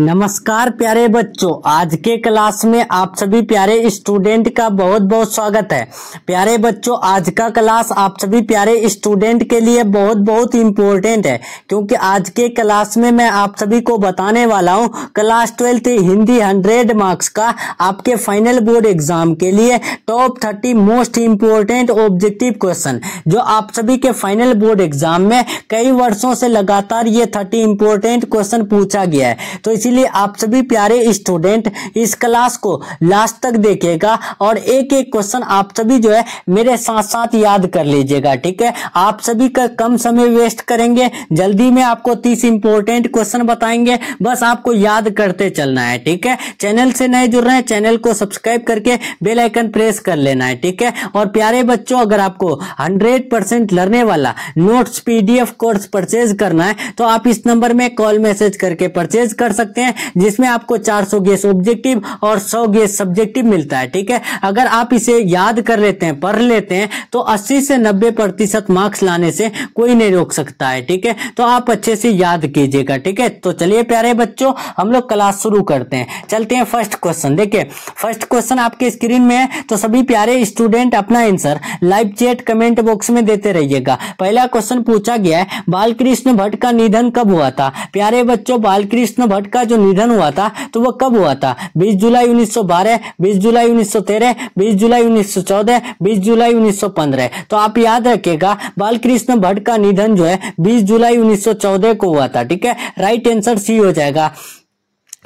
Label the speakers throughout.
Speaker 1: नमस्कार प्यारे बच्चों आज के क्लास में आप सभी प्यारे स्टूडेंट का बहुत बहुत स्वागत है प्यारे बच्चों आज का क्लास आप सभी प्यारे स्टूडेंट के लिए बहुत बहुत इम्पोर्टेंट है क्योंकि आज के क्लास में मैं आप सभी को बताने वाला हूँ class twelfth Hindi hundred marks का आपके फाइनल बोर्ड एग्जाम के लिए top thirty most important objective question जो आप सभी के फाइनल बोर्ड एग्जाम में कई वर्षों से लगातार ये थर्टी इम्पोर्टेंट क्वेश्चन पूछा गया है तो इसी इसीलिए आप सभी प्यारे स्टूडेंट इस क्लास को लास्ट तक देखेगा और एक एक क्वेश्चन आप सभी जो है मेरे साथ साथ याद कर लीजिएगा ठीक है आप सभी का कम समय वेस्ट करेंगे जल्दी में आपको तीस इंपोर्टेंट क्वेश्चन बताएंगे बस आपको याद करते चलना है ठीक है चैनल से नए जुड़ रहे हैं चैनल को सब्सक्राइब करके बेल आइकन प्रेस कर लेना है ठीक है और प्यारे बच्चों अगर आपको हंड्रेड परसेंट लर्ने वाला नोट्स पीडीएफ कोर्स परचेज करना है तो आप इस नंबर में कॉल मैसेज करके परचेज कर सकते सकते हैं जिसमें आपको 400 गेस ऑब्जेक्टिव और 100 गेस सब्जेक्टिव मिलता है ठीक है अगर आप इसे याद कर लेते हैं पढ़ लेते हैं तो 80 से 90 प्रतिशत मार्क्स लाने से कोई नहीं रोक सकता है ठीक है तो आप अच्छे से याद कीजिएगा ठीक है तो चलिए प्यारे बच्चों हम लोग क्लास शुरू करते हैं चलते हैं फर्स्ट क्वेश्चन देखिए फर्स्ट क्वेश्चन आपके स्क्रीन में है तो सभी प्यारे स्टूडेंट अपना answer live chat comment box में देते रहिएगा पहला क्वेश्चन पूछा गया है बालकृष्ण भट्ट का निधन कब हुआ था प्यारे बच्चों बालकृष्ण भट्ट का जो निधन हुआ था तो वो कब हुआ था 20 जुलाई 1912, 20 जुलाई 1913, 20 जुलाई 1914, 20 जुलाई 1915 तो आप याद रखिएगा बालकृष्ण भट्ट का निधन जो है 20 जुलाई 1914 को हुआ था ठीक है राइट आंसर सी हो जाएगा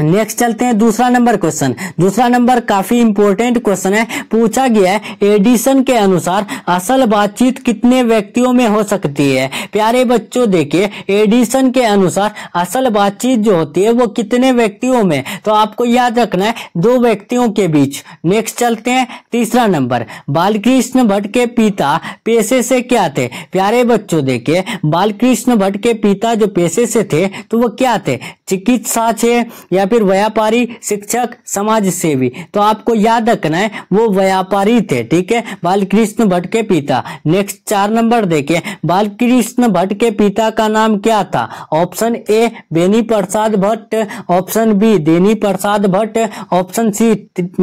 Speaker 1: नेक्स्ट चलते हैं दूसरा नंबर क्वेश्चन दूसरा नंबर काफी इंपोर्टेंट क्वेश्चन है पूछा गया है एडिसन के अनुसार असल बातचीत कितने व्यक्तियों में हो सकती है प्यारे बच्चों देखिए एडिसन के अनुसार असल बातचीत जो होती है वो कितने व्यक्तियों में तो आपको याद रखना है दो व्यक्तियों के बीच नेक्स्ट चलते हैं तीसरा नंबर बालकृष्ण भट्ट के पिता पेशे से क्या थे प्यारे बच्चों देखिये बालकृष्ण भट्ट के पिता जो पेशे से थे तो वो क्या थे चिकित्सा थे या या फिर व्यापारी शिक्षक समाज सेवी तो आपको याद रखना है वो व्यापारी थे ठीक है बालकृष्ण भट्ट के पिता नेक्स्ट चार नंबर देखिए बालकृष्ण भट्ट के पिता का नाम क्या था option A Beni Prasad Bhatt option B Deni Prasad Bhatt option C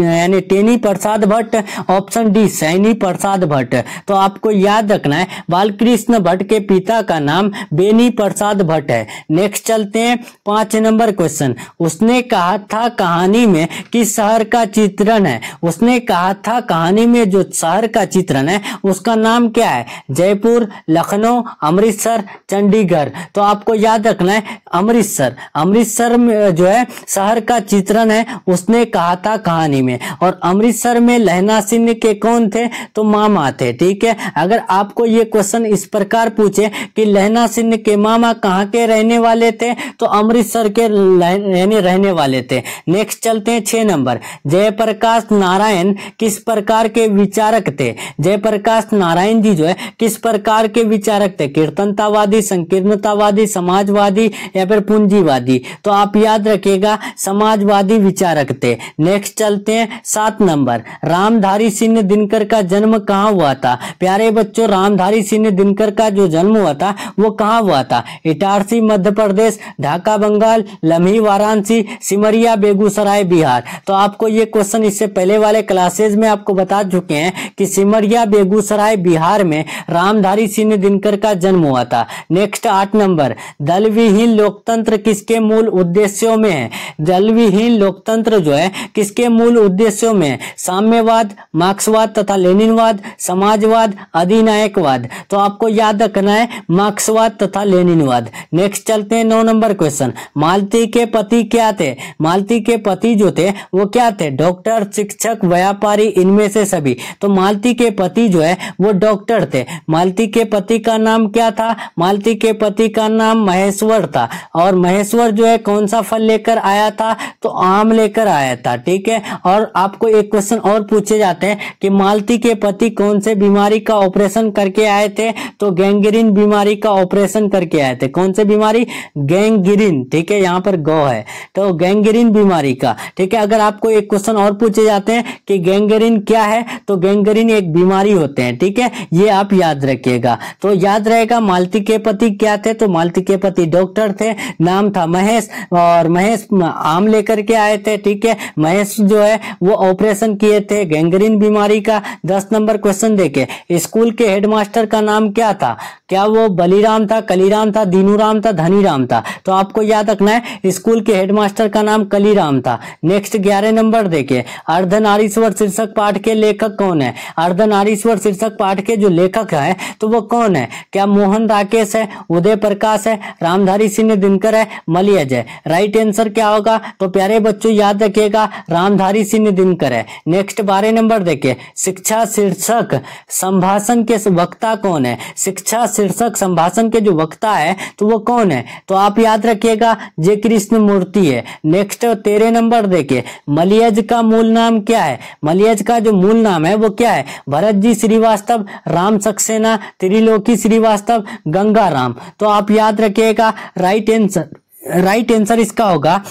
Speaker 1: यानी टेनी प्रसाद भट्ट ऑप्शन डी सैनी प्रसाद भट्ट तो आपको याद रखना है बालकृष्ण भट्ट के पिता का नाम बेनी प्रसाद भट्ट है नेक्स्ट चलते हैं पांच नंबर क्वेश्चन उसने उसने कहा था कहानी में कि शहर का चित्रण है उसने कहा था कहानी में जो शहर का चित्रण है उसका नाम क्या है जयपुर लखनऊ अमृतसर चंडीगढ़ तो आपको याद रखना है अमृतसर अमृतसर में जो है शहर का चित्रण है उसने कहा था कहानी में और अमृतसर में लहना सिंह के कौन थे तो मामा थे ठीक है अगर आपको ये क्वेश्चन इस प्रकार पूछे कि लहना सिंह के मामा कहाँ के रहने वाले थे तो अमृतसर के रहने रहने रहने वाले थे नेक्स्ट चलते हैं छह नंबर जयप्रकाश नारायण किस प्रकार के विचारक थे जयप्रकाश नारायण जी जो है किस प्रकार के विचारक थे कीर्तनतावादी संकीर्णतावादी समाजवादी या फिर पूंजीवादी तो आप याद रखिएगा समाजवादी विचारक थे नेक्स्ट चलते हैं सात नंबर रामधारी सिंह दिनकर का जन्म कहाँ हुआ था प्यारे बच्चों रामधारी सिंह दिनकर का जो जन्म हुआ था वो कहाँ हुआ था इटारसी मध्य प्रदेश ढाका बंगाल लम्ही वाराणसी सिमरिया बेगूसराय बिहार तो आपको ये क्वेश्चन इससे पहले वाले क्लासेज में आपको बता चुके हैं कि सिमरिया बेगूसराय बिहार में रामधारी सिंह दिनकर का जन्म हुआ था नेक्स्ट आठ नंबर दलविहीन लोकतंत्र किसके मूल उद्देश्यों में है दल विहीन लोकतंत्र जो है किसके मूल उद्देश्यों में साम्यवाद मार्क्सवाद तथा लेनिनवाद समाजवाद अधिनायकवाद तो आपको याद रखना है मार्क्सवाद तथा लेनिनवाद नेक्स्ट चलते हैं नौ नंबर क्वेश्चन मालती के पति क्या थे मालती के पति जो थे वो क्या थे डॉक्टर शिक्षक व्यापारी इनमें से सभी तो मालती के पति जो है वो डॉक्टर थे मालती के पति का नाम क्या था मालती के पति का नाम महेश्वर था और महेश्वर जो है कौन सा फल लेकर आया था तो आम लेकर आया था ठीक है और आपको एक क्वेश्चन और पूछे जाते हैं कि मालती के पति कौन से बीमारी का ऑपरेशन करके आए थे तो गैंग्रीन बीमारी का ऑपरेशन करके आए थे कौन से बीमारी गैंग्रीन ठीक है यहाँ पर गौ है तो तो गैंगरीन बीमारी का ठीक है अगर आपको एक क्वेश्चन और पूछे जाते हैं कि गैंगरीन क्या है तो गैंगरीन एक बीमारी होते हैं ठीक है ये आप याद रखिएगा तो याद रहेगा मालती के पति क्या थे तो मालती के पति डॉक्टर थे नाम था महेश और महेश आम लेकर के आए थे ठीक है महेश जो है वो ऑपरेशन किए थे गैंगरीन बीमारी का दस नंबर क्वेश्चन देखे स्कूल के हेडमास्टर का नाम क्या था क्या वो बलिराम था कलीराम था दीनूराम था धनीराम था तो आपको याद रखना है स्कूल के हेडमास्टर मास्टर का नाम कलीराम था नेक्स्ट ग्यारह नंबर देखिए अर्धनारीश्वर शीर्षक पाठ के लेखक कौन है अर्धनारीश्वर शीर्षक पाठ के जो लेखक है तो वो कौन है क्या मोहन राकेश है उदय प्रकाश है रामधारी सिंह दिनकर है मलियज है राइट आंसर क्या होगा तो प्यारे बच्चों याद रखिएगा रामधारी सिंह दिनकर है नेक्स्ट बारह नंबर देखे शिक्षा शीर्षक संभाषण के वक्ता कौन है शिक्षा शीर्षक संभाषण के जो वक्ता है तो वो कौन है तो आप याद रखिएगा जय कृष्ण मूर्ति है नेक्स्ट तेरे नंबर देखिए मलियज का मूल नाम क्या है मलियज का जो मूल नाम है वो क्या है भरत जी श्रीवास्तव राम सक्सेना त्रिलोकी श्रीवास्तव गंगा राम तो आप याद रखिएगा राइट आंसर राइट आंसर इसका होगा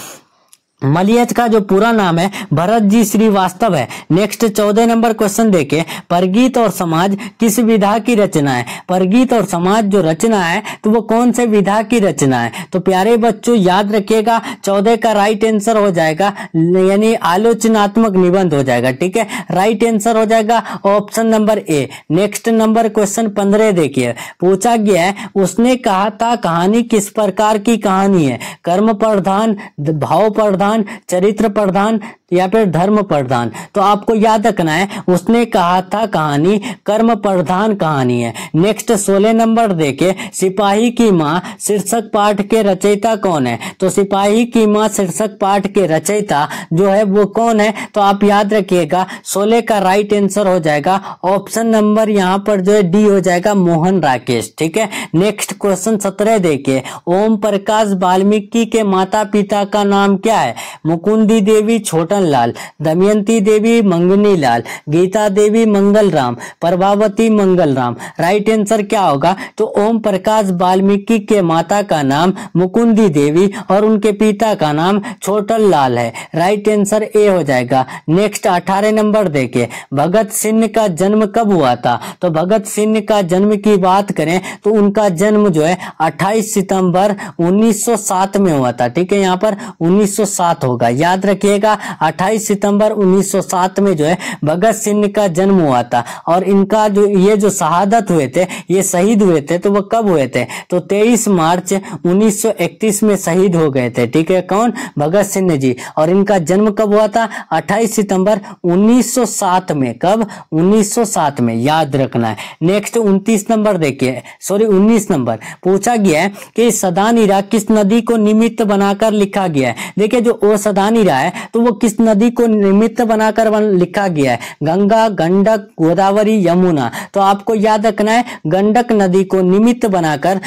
Speaker 1: मलियज का जो पूरा नाम है भरत जी श्रीवास्तव है नेक्स्ट चौदह नंबर क्वेश्चन देखे परगीत और समाज किस विधा की रचना है परगीत और समाज जो रचना है तो वो कौन से विधा की रचना है तो प्यारे बच्चों याद रखिएगा चौदह का राइट आंसर हो जाएगा यानी आलोचनात्मक निबंध हो जाएगा ठीक है राइट आंसर हो जाएगा option number A next number question पंद्रह देखिए पूछा गया है उसने कहा था कहानी किस प्रकार की कहानी है कर्म प्रधान भाव प्रधान प्रधान चरित्र प्रधान या फिर धर्म प्रधान तो आपको याद रखना है उसने कहा था कहानी कर्म प्रधान कहानी है नेक्स्ट सोलह नंबर देखे सिपाही की माँ शीर्षक पाठ के रचयिता कौन है तो सिपाही की माँ शीर्षक पाठ के रचयिता जो है वो कौन है तो आप याद रखिएगा सोलह का राइट आंसर हो जाएगा ऑप्शन नंबर यहाँ पर जो है डी हो जाएगा मोहन राकेश ठीक है नेक्स्ट क्वेश्चन सत्रह देखिए ओम प्रकाश वाल्मीकि के माता पिता का नाम क्या है मुकुंदी देवी छोटा मदन लाल दमयंती देवी मंगनी लाल गीता देवी मंगल राम प्रभावती मंगल राम राइट आंसर क्या होगा तो ओम प्रकाश वाल्मीकि के माता का नाम मुकुंदी देवी और उनके पिता का नाम छोटल लाल है राइट आंसर ए हो जाएगा नेक्स्ट अठारह नंबर देखे भगत सिंह का जन्म कब हुआ था तो भगत सिंह का जन्म की बात करें तो उनका जन्म जो है 28 सितंबर 1907 में हुआ था ठीक है यहाँ पर 1907 होगा याद रखिएगा 28 सितंबर 1907 में जो है भगत सिंह का जन्म हुआ था और इनका जो ये जो शहादत हुए थे ये शहीद हुए थे तो वो कब हुए थे तो 23 मार्च 1931 में शहीद हो गए थे ठीक है कौन भगत सिंह जी और इनका जन्म कब हुआ था 28 सितंबर 1907 में कब 1907 में याद रखना है नेक्स्ट 29 नंबर देखिए सॉरी 19 नंबर पूछा गया है कि सदानीरा किस नदी को निमित्त बनाकर लिखा गया है देखिए जो ओ सदानीरा है तो वो किस नदी को निमित्त बनाकर लिखा गया है गंगा गंडक गोदावरी यमुना तो आपको याद रखना है गंडक नदी को निमित्त बनाकर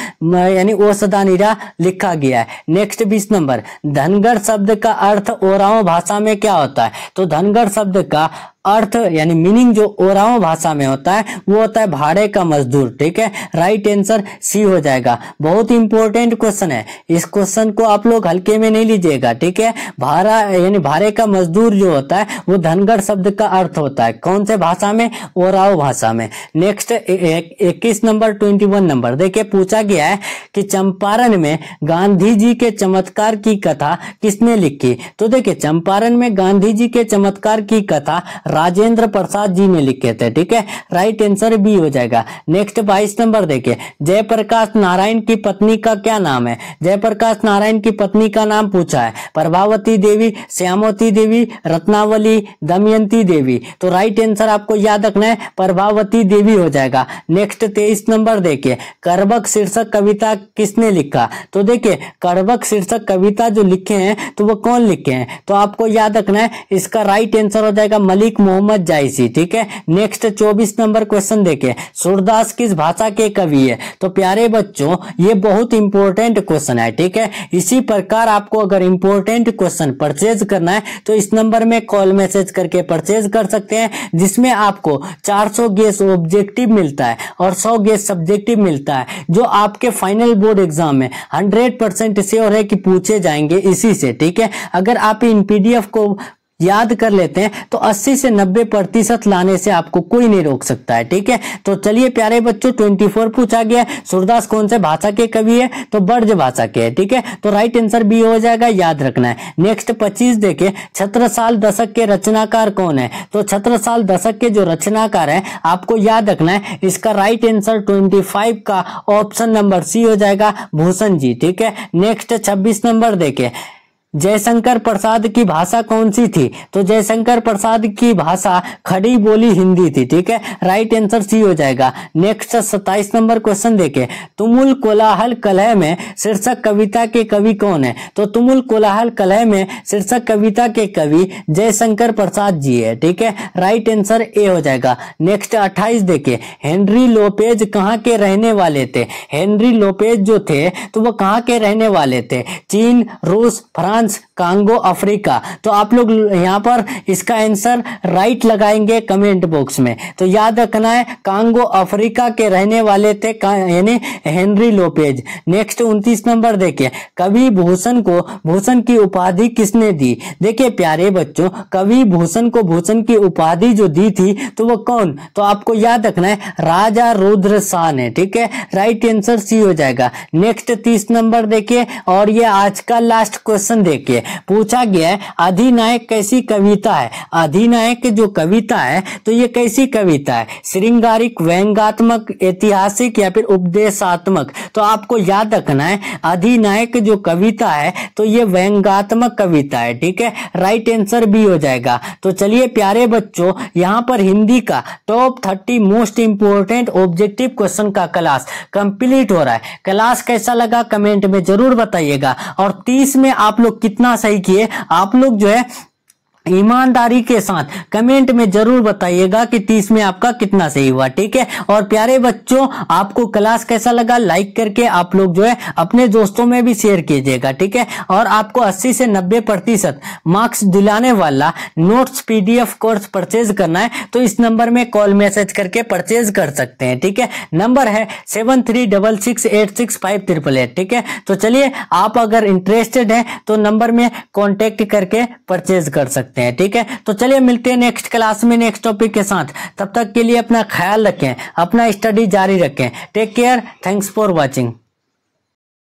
Speaker 1: यानी औषधा निरा लिखा गया है नेक्स्ट बीस नंबर धनगढ़ शब्द का अर्थ ओराव भाषा में क्या होता है तो धनगढ़ शब्द का अर्थ यानी मीनिंग जो ओराव भाषा में होता है वो होता है भाड़े का मजदूर ठीक है राइट आंसर सी हो जाएगा बहुत इंपॉर्टेंट क्वेश्चन है इस क्वेश्चन को आप लोग हल्के में नहीं लीजिएगा ठीक है भाड़ा यानी भाड़े का मजदूर जो होता है वो धनगढ़ शब्द का अर्थ होता है कौन से भाषा में ओराव भाषा में नेक्स्ट इक्कीस नंबर ट्वेंटी वन नंबर देखिए पूछा गया है कि चंपारण में गांधी जी के चमत्कार की कथा किसने लिखी तो देखिये चंपारण में गांधी जी के चमत्कार की कथा राजेंद्र प्रसाद जी ने लिखे थे ठीक है राइट आंसर बी हो जाएगा नेक्स्ट बाईस नंबर देखिए जयप्रकाश नारायण की पत्नी का क्या नाम है जयप्रकाश नारायण की पत्नी का नाम पूछा है प्रभावती देवी श्यामती देवी रत्नावली दमयंती देवी तो राइट आंसर आपको याद रखना है प्रभावती देवी हो जाएगा नेक्स्ट तेईस नंबर देखिए करबक शीर्षक कविता किसने लिखा तो देखिए करबक शीर्षक कविता जो लिखे हैं तो वो कौन लिखे हैं तो आपको याद रखना है इसका राइट आंसर हो जाएगा मलिक मोहम्मद जायसी ठीक है नेक्स्ट 24 नंबर क्वेश्चन देखे सूरदास किस भाषा के कवि है तो प्यारे बच्चों ये बहुत इंपॉर्टेंट क्वेश्चन है ठीक है इसी प्रकार आपको अगर इंपॉर्टेंट क्वेश्चन परचेज करना है तो इस नंबर में कॉल मैसेज करके परचेज कर सकते हैं जिसमें आपको चार गेस ऑब्जेक्टिव मिलता है और सौ गेस सब्जेक्टिव मिलता है जो आपके फाइनल बोर्ड एग्जाम में हंड्रेड परसेंट है कि पूछे जाएंगे इसी से ठीक है अगर आप इन पीडीएफ को याद कर लेते हैं तो 80 से 90 प्रतिशत लाने से आपको कोई नहीं रोक सकता है ठीक है तो चलिए प्यारे बच्चों 24 पूछा गया सूरदास कौन से भाषा के कवि है तो ब्रज भाषा के है ठीक है तो राइट आंसर बी हो जाएगा याद रखना है नेक्स्ट पच्चीस छत्र साल दशक के रचनाकार कौन है तो साल दशक के जो रचनाकार है आपको याद रखना है इसका राइट आंसर ट्वेंटी फाइव का ऑप्शन नंबर सी हो जाएगा भूषण जी ठीक है नेक्स्ट छब्बीस नंबर देखे जयशंकर प्रसाद की भाषा कौन सी थी तो जयशंकर प्रसाद की भाषा खड़ी बोली हिंदी थी ठीक है राइट आंसर सी हो जाएगा नेक्स्ट सत्ताईस नंबर क्वेश्चन देखे तुमुल कोलाहल कलह में शीर्षक कविता के कवि कौन है तो तुमुल कोलाहल कलह में शीर्षक कविता के कवि जयशंकर प्रसाद जी है ठीक है राइट आंसर ए हो जाएगा नेक्स्ट अट्ठाईस देखे हेनरी लोपेज कहाँ के रहने वाले थे हेनरी लोपेज जो थे तो वो कहाँ के रहने वाले थे चीन रूस फ्रांस फ्रांस कांगो अफ्रीका तो आप लोग यहाँ पर इसका आंसर राइट लगाएंगे कमेंट बॉक्स में तो याद रखना है कांगो अफ्रीका के रहने वाले थे यानी हेनरी लोपेज नेक्स्ट उनतीस नंबर देखिए कवि भूषण को भूषण की उपाधि किसने दी देखिए प्यारे बच्चों कवि भूषण को भूषण की उपाधि जो दी थी तो वो कौन तो आपको याद रखना है राजा रुद्र शाह ने ठीक है राइट आंसर सी हो जाएगा नेक्स्ट तीस नंबर देखिए और ये आज का लास्ट क्वेश्चन देखिए देखिए पूछा गया है अधिनायक कैसी कविता है अधिनायक जो कविता है तो ये कैसी कविता है श्रृंगारिक व्यंगात्मक ऐतिहासिक या फिर उपदेशात्मक तो आपको याद रखना है अधिनायक जो कविता है तो ये व्यंगात्मक कविता है ठीक है राइट आंसर भी हो जाएगा तो चलिए प्यारे बच्चों यहाँ पर हिंदी का top thirty most important objective question का क्लास कंप्लीट हो रहा है क्लास कैसा लगा कमेंट में जरूर बताइएगा और तीस में आप लोग कितना सही किए आप लोग जो है ईमानदारी के साथ कमेंट में जरूर बताइएगा कि तीस में आपका कितना सही हुआ ठीक है और प्यारे बच्चों आपको क्लास कैसा लगा लाइक करके आप लोग जो है अपने दोस्तों में भी शेयर कीजिएगा ठीक है और आपको 80 से 90 प्रतिशत मार्क्स दिलाने वाला नोट्स पीडीएफ कोर्स परचेज करना है तो इस नंबर में कॉल मैसेज करके परचेज कर सकते हैं ठीक है नंबर है seven three double six eight six five triple eight ठीक है तो चलिए आप अगर इंटरेस्टेड है तो नंबर में कॉन्टेक्ट करके परचेज कर सकते सकते हैं ठीक है तो चलिए मिलते हैं नेक्स्ट क्लास में नेक्स्ट टॉपिक के साथ तब तक के लिए अपना ख्याल रखें अपना स्टडी जारी रखें take care thanks for watching